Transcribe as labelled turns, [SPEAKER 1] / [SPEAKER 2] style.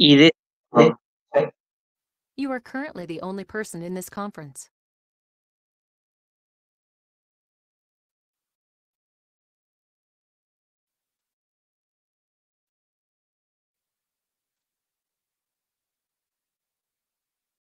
[SPEAKER 1] Ah.
[SPEAKER 2] You are currently the only person in this conference.